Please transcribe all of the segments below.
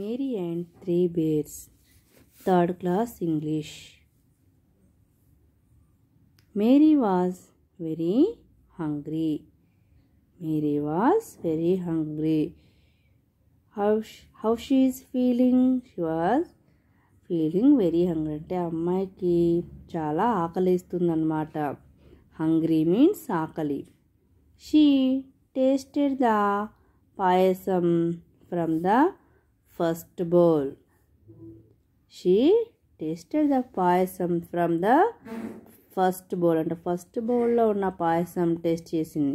Mary and Three Bears, Third Class English. Mary was very hungry. Mary was very hungry. How how she is feeling? She was feeling very hungry. అంటే అమ్మాయికి చాలా ఆకలి ఇస్తుందన్నమాట. Hungry means ఆకలి. She tasted the payasam from the first bowl. She tasted the payasam from the first bowl అంటే first బౌల్లో ఉన్న పాయసం taste చేసింది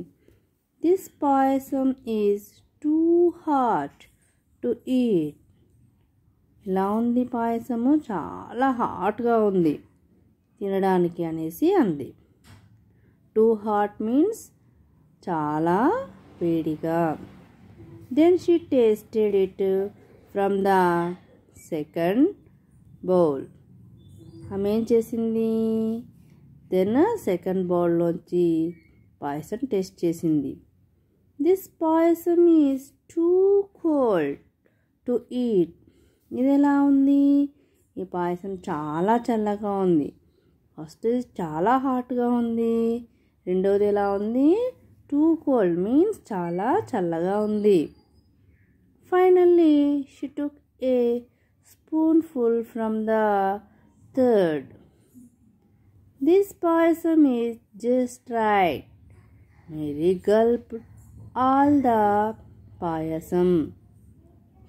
this payasam is too hot to eat ఎలా ఉంది పాయసము చాలా హాట్గా ఉంది తినడానికి అనేసి అంది టూ హాట్ మీన్స్ చాలా వేడిగా then she tasted it from the second bowl ఆమె ఏం చేసింది దెన్ సెకండ్ బౌల్లోంచి పాయసం టేస్ట్ చేసింది this payasam is two cold to eat ఇది ఎలా ఉంది ఈ పాయసం చాలా చల్లగా ఉంది ఫస్ట్ చాలా హాట్గా ఉంది రెండవది ఎలా ఉంది టూ కోల్డ్ మీన్స్ చాలా చల్లగా ఉంది Finally, she took a spoonful from the third. This poison is just right. Mary gulped all the poison.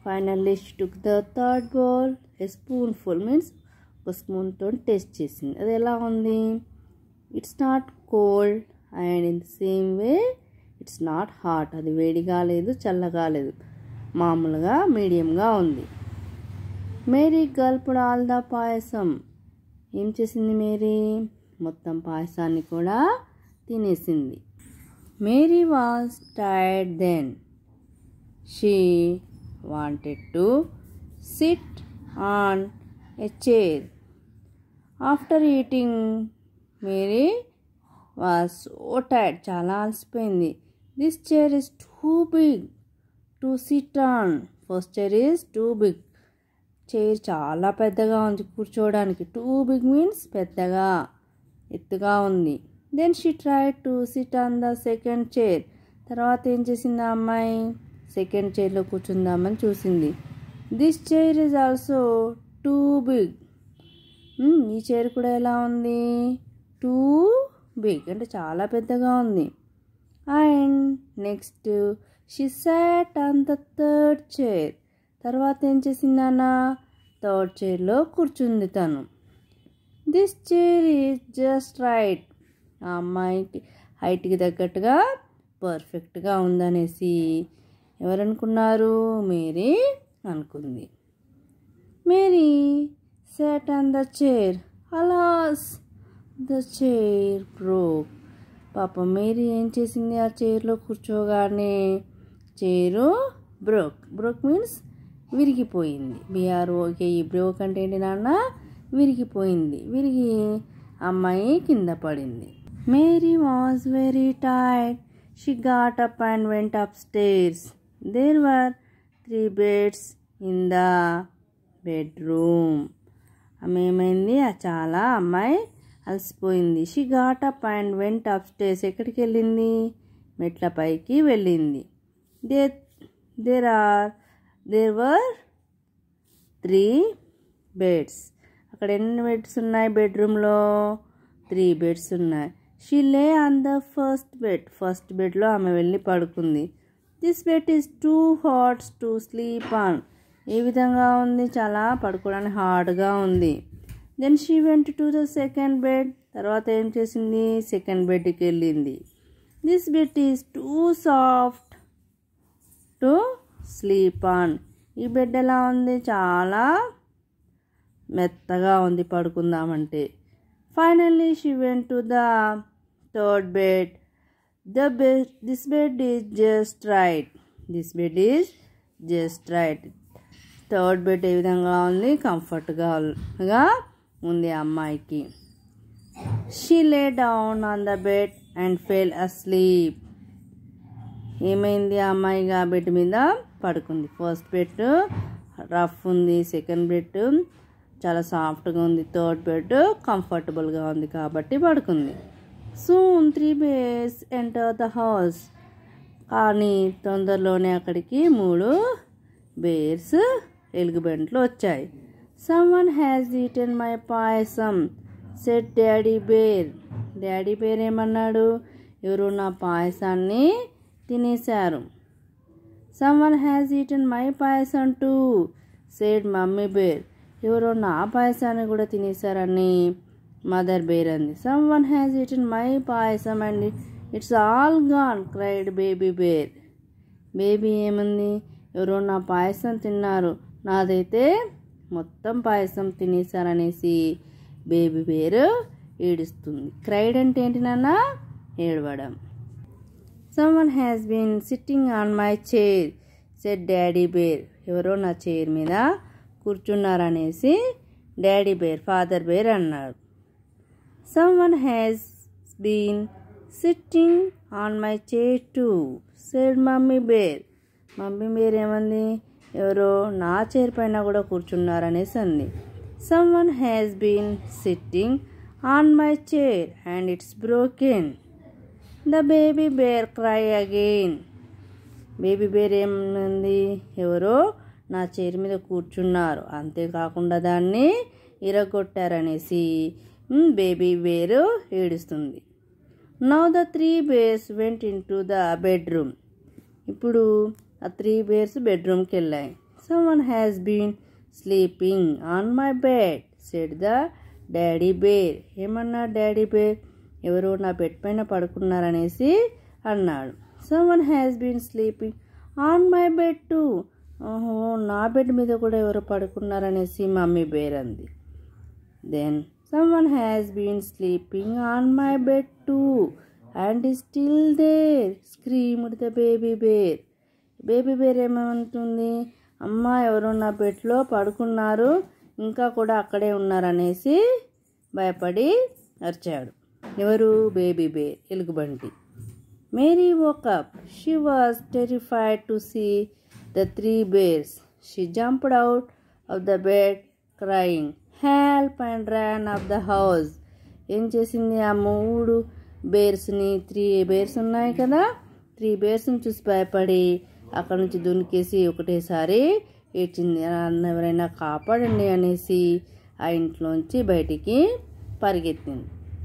Finally, she took the third bowl. A spoonful means a spoonful taste chasing. It's not cold and in the same way, it's not hot. That's why it's not hot. మామూలుగా మీడియంగా ఉంది Mary గల్పుడు ఆల్దా పాయసం ఏం చేసింది Mary మొత్తం పాయసాన్ని కూడా తినేసింది Mary was tired then she wanted to SIT on a chair after eating Mary was so tired చాలా అలసిపోయింది this chair is two big to SIT on first chair is two big chair చాలా పెద్దగా ఉంది కూర్చోవడానికి two big means పెద్దగా ఎత్తుగా ఉంది then she try to SIT on the second chair తర్వాత ఏం చేసింది ఆ అమ్మాయి సెకండ్ చైర్లో కూర్చుందామని చూసింది this chair is also two big ఈ చైర్ కూడా ఎలా ఉంది టూ బిగ్ అంటే చాలా పెద్దగా ఉంది and next she sat on the third chair తర్వాత ఏం చేసింది నాన్న థర్డ్ చైర్లో కూర్చుంది తను this chair is just right ఆ అమ్మాయికి హైట్కి తగ్గట్టుగా పర్ఫెక్ట్గా ఉందనేసి ఎవరనుకున్నారు మేరీ అనుకుంది Mary set on the chair అలాస్ the chair broke పాప మేరీ ఏం చేసింది ఆ చైర్లో కూర్చోగానే చేరో బ్రోక్ బ్రోక్ మీన్స్ విరిగిపోయింది బీఆర్ఓకే ఈ బ్రోక్ అంటే ఏంటి నాన్న విరిగిపోయింది విరిగి అమ్మాయి కింద పడింది Mary was very tired she got up and went up stairs there were three beds in the bedroom ఆమె ఏమైంది చాలా అమ్మాయి అలసిపోయింది she got up and went up stairs ఎక్కడికి వెళ్ళింది మెట్ల పైకి వెళ్ళింది there there are there were three beds అక్కడ ఎన్ని బెడ్స్ ఉన్నాయి బెడ్రూమ్లో త్రీ బెడ్స్ ఉన్నాయి షీ లే on the first bed first బెడ్లో ఆమె వెళ్ళి పడుకుంది this bed is two hots to sleep on a విధంగా ఉంది చాలా పడుకోవడానికి హార్డ్గా ఉంది then she went to the second bed తర్వాత ఏం చేసింది సెకండ్ బెడ్కి వెళ్ళింది this bed is two soft to sleep on ఈ బెడ్ ఎలా ఉంది చాలా మెత్తగా ఉంది పడుకుందామంటే finally she went to the third bed the bed this bed is just right this bed is just right third bed ఏ విధంగా ఉంది కంఫర్ట్గా ఉంది అమ్మాయికి she lay down on the bed and full asleep ఏమైంది ఆ అమ్మాయి ఆ బెడ్ మీద పడుకుంది ఫస్ట్ బెడ్ రఫ్ ఉంది సెకండ్ బెడ్ చాలా సాఫ్ట్గా ఉంది థర్డ్ బెడ్ కంఫర్టబుల్గా ఉంది కాబట్టి పడుకుంది soon three base enter the house కానీ తొందరలోనే అక్కడికి మూడు బేర్స్ ఎలుగుబెంట్లు వచ్చాయి some one has eaten my payasam set daddy bear daddy bear ఏమన్నాడు ఎవరు నా పాయసాన్ని తినేశారు someone has eaten my payasam two said mummy bear ఎవరో నా పాయసాన్ని కూడా తినేశారని మదర్ బేర్ అంది someone one has eaten my payasam and it's all gone cried baby bear baby ఏముంది ఎవరో నా పాయసం తిన్నారు నాదైతే మొత్తం పాయసం తినేశారనేసి బేబీ బేరు ఏడుస్తుంది క్రైడ్ అంటే ఏంటి నాన్న ఏడవడం someone has been sitting on my chair said daddy bear ఎవరో నా చైర్ మీద కూర్చున్నారనేసి డాడీ బేర్ ఫాదర్ బేర్ అన్నాడు someone has been sitting on my chair to said mummy bear mummy bear ఏమంది ఎవరో నా చైర్ పైన కూడా కూర్చున్నారనేసి అంది someone has been sitting on my chair and it's broken the baby bear cry again baby bear ఏముంది ఎవరో నా chair మీద కూర్చున్నారు అంతేకాకుండా దాన్ని ఇరగొట్టారనేసి బేబీ బేర్ ఏడుస్తుంది now the three bears went in to the bedroom ఇప్పుడు ఆ త్రీ బేర్స్ బెడ్రూమ్కి వెళ్ళాయి some one has been sleeping on my bed said the daddy bear ఏమన్నా డాడీ బేర్ ఎవరో నా బెడ్ పైన పడుకున్నారనేసి అన్నాడు one has been sleeping on my bed to ఓహో నా బెడ్ మీద కూడా ఎవరు పడుకున్నారనేసి mummy బేరంది then one has been sleeping on my bed to and still there scream the baby bear baby bear ఏమంటుంది అమ్మ ఎవరు నా బెడ్లో పడుకున్నారు ఇంకా కూడా అక్కడే ఉన్నారనేసి భయపడి అరిచాడు ఎవరు బేబీ బేర్ ఎలుగుబంటి Mary woke up she was terrified to see the three bears she jumped out of the bed crying help and Ryan of the house ఏం చేసింది ఆ మూడు బేర్స్ని త్రీ బేర్స్ ఉన్నాయి కదా త్రీ బేర్స్ని చూసి భయపడి అక్కడ నుంచి దునికేసి ఒకటేసారి ఏడ్చింది ఎవరైనా కాపాడండి అనేసి ఆ ఇంట్లోంచి బయటికి పరిగెత్తింది